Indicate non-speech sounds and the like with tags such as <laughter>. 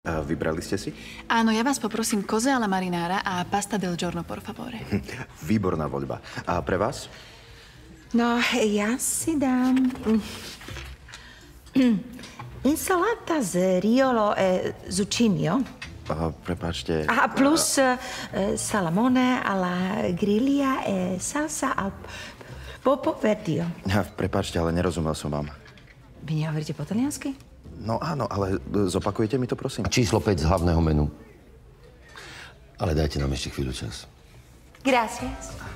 A vybrali ste si? Áno, ja vás poprosím koze alla marinara a pasta del giorno, por favore. <laughs> Výborná voľba. A pre vás? No, ja si dám... Mm, mm, insalata z riolo e zucchinio. A, prepáčte. A plus a... E, e, salamone alla griglia e salsa al popo verdio. Ja, prepáčte, ale nerozumel som vám. Vy nehovoríte po taliansky? No áno, ale e, zopakujete mi to, prosím. A číslo 5 z hlavného menu. Ale dajte nám ešte chvíľu čas. Gracias.